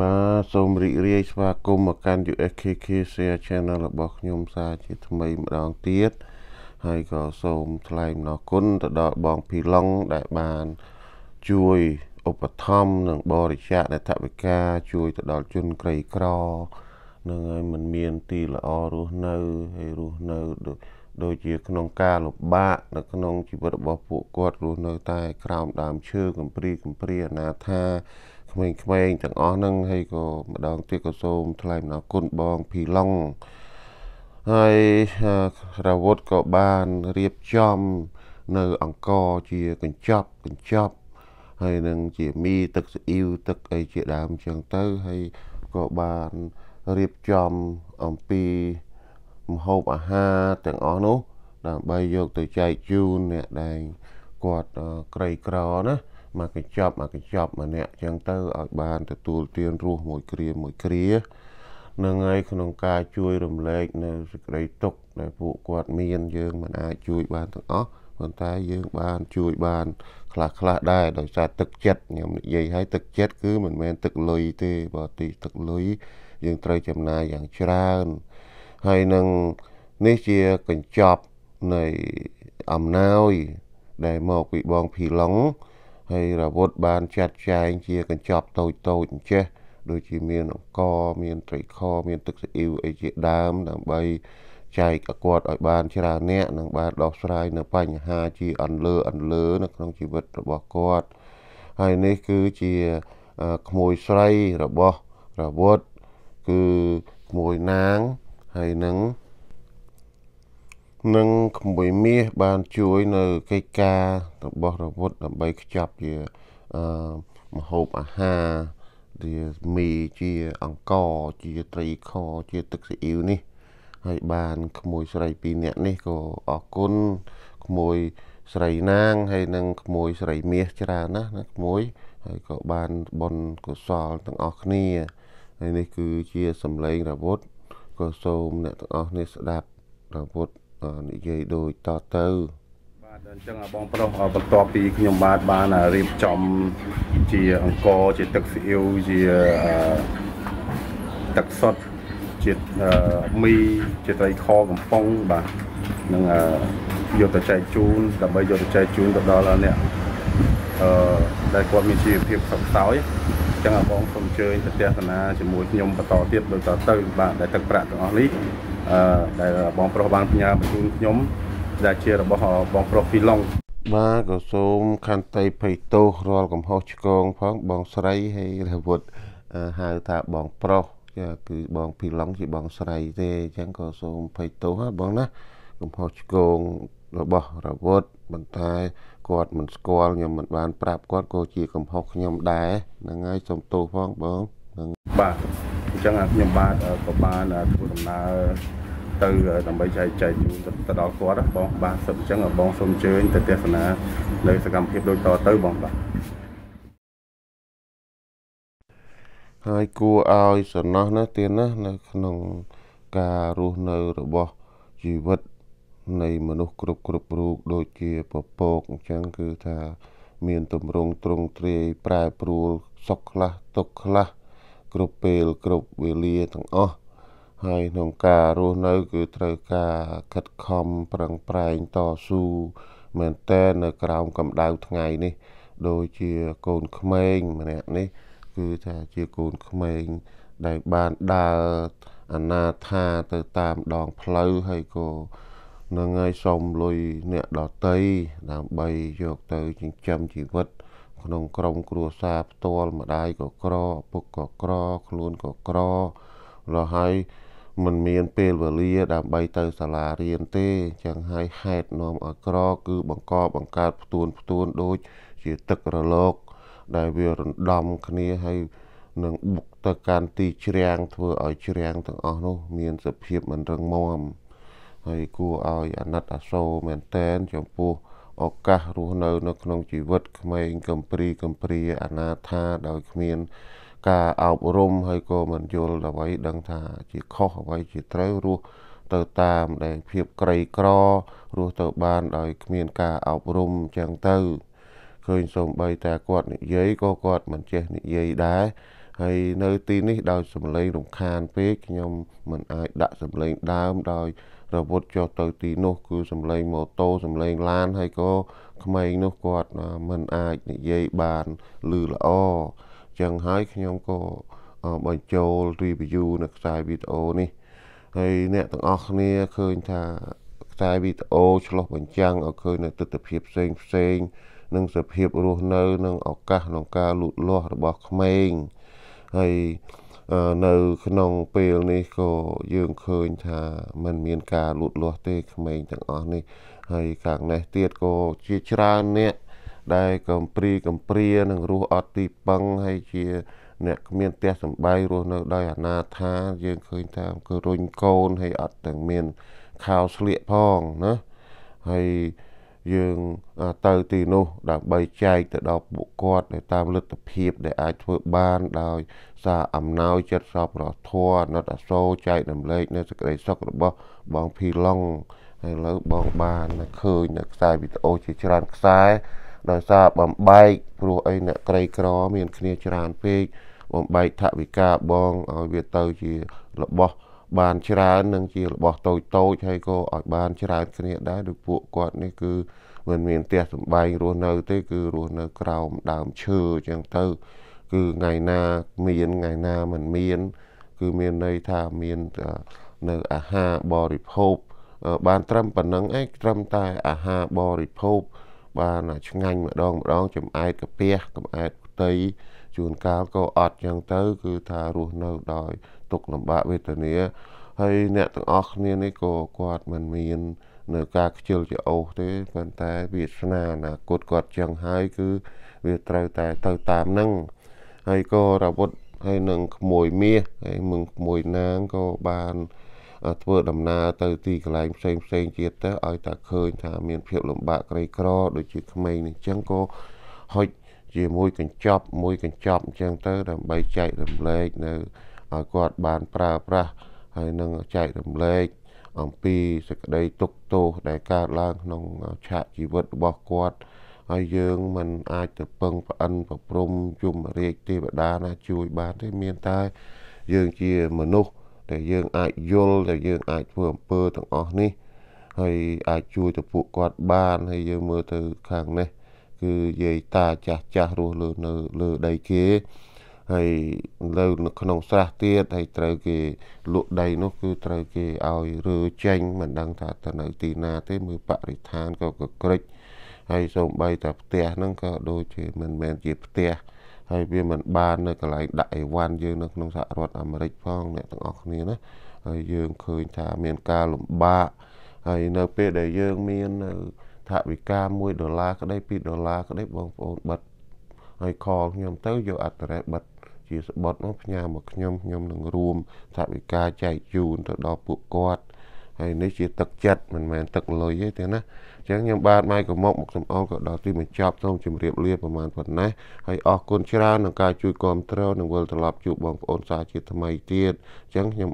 បាទសូមរីករាយស្វាគមន៍មកកាន់ USKK Share Channel របស់ខ្ញុំសាជាថ្មីម្ដងទៀតហើយក៏សូមថ្លែងអំណរគុណទៅដល់បងភីឡុងដែលបានជួយឧបត្ថម្ភនិងបរិច្ចាគនៃថវិកាជួយទៅដល់ជនក្រីក្រនឹងឲ្យมันមានទីល្អរស់នៅហើយរស់នៅដូចដូចជា ក្នុងការលំបាកនៅក្នុងជីវិតរបស់ពួកគាត់រស់នៅតែក្រោមដើមឈើកំព្រីកំព្រាអនាថាក្មេងៗទាំងអស់ហ្នឹងហើយក៏ម្ដងទៀតក៏សូមថ្លែងអំណរគុណបងភីឡុងហើយរវុតក៏បានរៀបចំ នៅអង្គជាកញ្ចប់កញ្ចប់ហើយនឹងជាមីទឹកស៊ីអ៊ីវទឹកអីជាដើមចឹងទៅហើយក៏បានរៀបចំអំពីម្ហូបអាហារទាំងអស់នោះ ដើម្បីយកទៅចែកជូនអ្នកដែលគាត់ក្រីក្រណាមកកញ្ចប់មកកញ្ចប់ម្នាក់ចឹងទៅឲ្យបានទទួលទានរសមួយគ្រាមួយគ្រានឹងហើយក្នុងការជួយរំលែកនៅសេចក្តីទុកដែលពួកគាត់មានយើងមិនអាចជួយបានទាំងអស់ប៉ុន្តែយើងបាន ជួយ បាន ខ្លះខ្លះដែរដោយសារទឹកចិត្តខ្ញុំនិយាយឲ្យទឹកចិត្តគឺមិនមែនទឹកលុយទេបើទីទឹកលុយយើងត្រូវចំណាយយ៉ាងច្រើនហើយនឹងនេះជាកញ្ចប់នៃអំណោយដែលមកពីបងភីឡុងហើយរាវុធបានចាត់ចែងជាកញ្ចប់តូចតូចអញ្ចេះដូចជាមានអង្ករមានត្រីខមានទឹកស៊ីអ៊ីវអីជាដើមដើម្បីចែកឲ្យគាត់ឲ្យបានច្រើនអ្នកនិងបានដោះស្រាយនៅបញ្ហាជាអន្លើ អន្លើ នៅក្នុងជីវិតរបស់គាត់ហើយនេះគឺជាក្មួយស្រីរបស់រាវុធគឺក្មួយនាងហើយនឹងនិងក្មួយមាសបានជួយនៅកិច្ចការរបស់រវត្តដើម្បីខ្ចប់ជាអឺមហូបអាហារជាមីជាអង្ករជាត្រីខជាទឹកស៊ីអ៊ីវនេះ ហើយបានក្មួយស្រីពីរនាក់នេះក៏អរគុណក្មួយស្រីនាងហើយនិងក្មួយស្រីមាសច្រើនណាស់ណាក្មួយ ហើយក៏បានបនកុសលទាំងអស់គ្នាហើយនេះគឺជាសម្លេងរវត្តក៏សូមអ្នកទាំងអស់នេះស្ដាប់រវត្តនិយាយដូចតទៅបាទអញ្ចឹងបងប្រុសបន្ទាប់ពីខ្ញុំបាទបានរៀបចំជាអង្គជាទឹកស៊ីអ៊ីវជាទឹកសុទ្ធជាមីជាត្រីខកំប៉ុងបាទនឹងយកទៅចែកជូនដើម្បីយកទៅចែកជូនទៅដល់អ្នកអឺដែលគាត់មានជីវភាពសុខសោយចឹងបងសូមអញ្ជើញទៅទេសនាជាមួយខ្ញុំបន្តទៀតដូចតទៅ បាទដែលទឹកប្រាក់ទាំងអស់នេះអឺដែលបងប្រុសបានផ្ញើបញ្ជូនខ្ញុំ ដែលជារបស់បងប្រុសពីឡុងបាទក៏សូមខន្តីភ័យទោសរាល់កំហុសឆ្គងផងបងស្រីហើយរវុតហៅថាបងប្រុសគឺបងភីឡុងជាបងស្រីទេអញ្ចឹងក៏សូមភ័យទោសបងណា កំហុសឆ្គងរបស់រវុតប៉ុន្តែ គាត់មិនស្គាល់ខ្ញុំមិនបានប្រាប់គាត់ក៏ជាកំហុសខ្ញុំដែរហ្នឹងហើយសូមទោសផងបងបាទចឹងខ្ញុំបាទក៏បានធ្វើដំណើរទៅដើម្បីចែកចែកជូនទៅដល់គាត់បងបាទសូមអញ្ចឹងបងសូមអញ្ជើញទៅទស្សនានៅសកម្មភាពដូចតទៅបងបាទហើយគួរឲ្យសំណោះណាទៀតណានៅ ក្នុងការរស់នៅរបស់ជីវិត នៃ មនុស្សគ្រប់គ្រប់រូបដូចជាពពកអញ្ចឹងគឺថា មានទម្រង់ទ្រង់ទ្រាយប្រែប្រួលសុខខ្លះទុក្ខខ្លះគ្រប់ពេលគ្រប់វេលាទាំងអស់ហើយក្នុងការរស់នៅគឺត្រូវការខិតខំប្រឹងប្រែងតស៊ូមែនតើនៅក្រោមកម្ដៅថ្ងៃនេះ ដូចជាកូនក្មេងម្នាក់នេះគឺថាជាកូនក្មេងដែលបានដើរអនាថាទៅតាមដងផ្លូវហើយក៏នឹងឲ្យសុំលុយអ្នកដតីដើម្បីយកទៅចិញ្ចឹមជីវិតក្នុងក្រុមគ្រួសារផ្ទាល់ម្ដាយក៏ក្រ ពុកក៏ក្រ ខ្លួនក៏ក្ររហើយมันមានពេលវេលាដើម្បីទៅសាលារៀនទេចឹងហើយហេតុនាំឲ្យក្រ គឺបង្កបង្កើតផ្ទួនផ្ទួនដូចជាទឹករលកដែលវារំដំគ្នាហើយនឹងបុកទៅកាន់ទីជ្រាំងធ្វើឲ្យជ្រាំងទាំងអស់នោះ មានសភាពមិនរឹងមាំហើយគួរឲ្យអាណិតអាសូរមែនតែនចំពោះឱកាសរស់នៅនៅក្នុងជីវិតក្មេងកំព្រីកំព្រាអនាថាដោយគ្មាន ការអប់រំហើយក៏មិនយល់អ្វីដឹងថាជាខុសអ្វីជាត្រូវរស់ទៅតាមដែលភាពក្រីក្ររស់ទៅបានដោយគ្មានការអប់រំចឹងទៅឃើញសូម្បីតែគាត់និយាយក៏គាត់មិនចេះ និយាយដែរហើយនៅទីនេះ ដោយសម្លេងរំខានពេកខ្ញុំមិនអាចដាក់សម្លេងដើមដោយរវត់ចុះទៅទីនោះគឺសម្លេងម៉ូតូសម្លេងឡានហើយក៏ក្មេងនោះគាត់មិនអាចនិយាយបានឮល្អចឹងហើយខ្ញុំក៏បញ្ចូល review នៅខ្សែវីដេអូនេះហើយអ្នកទាំងអស់គ្នាឃើញថាខ្សែវីដេអូឆ្លុះបញ្ចាំងឲ្យឃើញនៅទស្សនវិជ្ជាផ្សេងផ្សេង និងសភាពរស់នៅ និងឱកាសក្នុងការលូតលាស់របស់ក្មេងហើយនៅក្នុងពេលនេះក៏យើងឃើញថាมันមានការលូតលាស់ទេក្មេងទាំងអស់នេះហើយខាងនេះទៀតក៏ជាច្រើនអ្នកដែលកំព្រីកំព្រានឹងរស់អត់ទីពឹងហើយជា អ្នកគ្មានផ្ទះសម្បែងរស់នៅដោយអនាថា យើងឃើញថាគឺរុញកូនហើយអត់ទាំងមានខោស្លៀកផងណាហើយយើងទៅទីនោះ ដើម្បីចែកទៅដល់ពួកគាត់ដែលតាមលទ្ធភាពដែលអាចធ្វើបាន ដោយ សារអំណោយចិត្តសប្បុរសធម៌អណិតអាសូរចែករំលែកនៅសេចក្តីសុខរបស់បងភីឡុងហើយលើបង បានឃើញនៅខ្សែវីដេអូជាច្រើនខ្សែដោយសារបំបែកព្រោះអីអ្នកក្រីក្រមានគ្នាច្រើនពេកបំបែកថវិកាបងឲ្យវាទៅជារបស់បានច្រើននឹងជារបស់តូចតូចហើយក៏ឲ្យបានច្រើនគ្នាដែរដោយពួកគាត់នេះគឺមិនមានផ្ទះសំបែងរស់នៅទេគឺរស់នៅក្រោមដើមឈើអញ្ចឹងទៅ គឺថ្ងៃណាមានថ្ងៃណាមិនមាន គឺមានន័យថាមាននៅអាហារបរិភោគបានត្រឹមប៉ុណ្ណឹងឯងត្រឹមតែអាហារបរិភោគបានឆ្ងាញ់ម្ដងម្ដងចំអែតកាពះកំអែតផ្ទៃជួនកាលក៏អត់ចឹងទៅ គឺថារស់នៅដោយទុក្ខលំបាកវេទនាហើយអ្នកទាំងអស់គ្នានេះក៏គាត់មិនមាន នៅការខ្ជិលច្អូសទេប៉ុន្តែវាសនាអនាគតគាត់ចឹងហើយគឺវាត្រូវតែទៅតាមនឹងហើយក៏រវត្តហើយនឹងក្មួយមាសហើយមឹងក្មួយនាងក៏បានធ្វើដំណើរទៅទីកន្លែងផ្សេងផ្សេងទៀតទៅឲ្យតែឃើញថាមានភាពលំបាកក្រីក្រដូចជាក្មេងនេះចឹងក៏ហុចជាមួយកញ្ចប់មួយកញ្ចប់អញ្ចឹងទៅ ដើម្បីចែករំលែកនៅឲ្យគាត់បានប្រើប្រាស់ហើយនឹងចែករំលែកអំពីសេចក្តីទុកទោសដែលកើតឡើងក្នុងឆាកជីវិតរបស់គាត់ហើយយើងមិនអាចទៅពឹងប្អិនប្រព្រំយមរាជទេវតាណាជួយបានទេមានតែយើងជាមនុស្សដែលយើងអាចយល់ដែលយើងអាចធ្វើអំពើទាំងអស់នេះហើយអាចជួយទៅពួកគាត់បានហើយយើងមើលទៅខាងនេះ គឺយាយតាចាស់ចាស់រស់លើនៅលើដីគេហើយលើនៅក្នុងស្រះទៀតហើយត្រូវគេលក់ដីនោះគឺត្រូវគេឲ្យរើចេញមិនដឹងថាទៅនៅ ទីណាទេមើលបរិស្ថានក៏កក្រិចហើយសូម្បីតែផ្ទះហ្នឹងក៏ដូចជាមិនមែនជាផ្ទះហើយវាមិនបាននៅកន្លែងដាក់អីវ៉ាន់យើងនៅ ក្នុងសហរដ្ឋអាមេរិកផងអ្នកទាំងអស់គ្នាណាហើយយើងឃើញថាមានការលំបាកហើយនៅពេលដែលយើងមាននៅថវិកា1ដុល្លារក្តី2ដុល្លារក្តីបងប្អូនបិទហើយខលខ្ញុំទៅយកអត្តរេបិទជាសបុតនោះផ្ញើមកខ្ញុំខ្ញុំនឹងរួមថាវិការចែកជូនទៅដល់ពួកគាត់ហើយនេះជាទឹកចិត្តមិនមែនទឹកលុយទេណាអញ្ចឹងខ្ញុំបាទម៉ៃកមុកមកសំអល់ក៏ដល់ទីបញ្ចប់សូមជម្រាបលាប្រហែលប៉ុណ្ណេះហើយអរគុណច្រើននឹងការជួយគាំទ្រនិងវិលត្រឡប់ជួបបងប្អូនសាជាថ្មីទៀតអញ្ចឹងខ្ញុំ